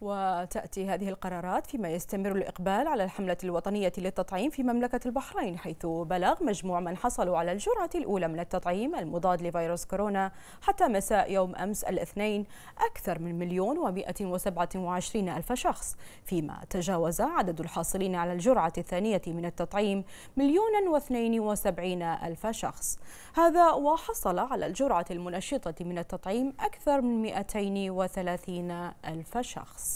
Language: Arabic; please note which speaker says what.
Speaker 1: وتأتي هذه القرارات فيما يستمر الإقبال على الحملة الوطنية للتطعيم في مملكة البحرين حيث بلغ مجموع من حصلوا على الجرعة الأولى من التطعيم المضاد لفيروس كورونا حتى مساء يوم أمس الاثنين أكثر من مليون ومائة وسبعة وعشرين ألف شخص فيما تجاوز عدد الحاصلين على الجرعة الثانية من التطعيم مليون واثنين وسبعين ألف شخص هذا وحصل على الجرعة المنشطة من التطعيم أكثر من وثلاثين ألف شخص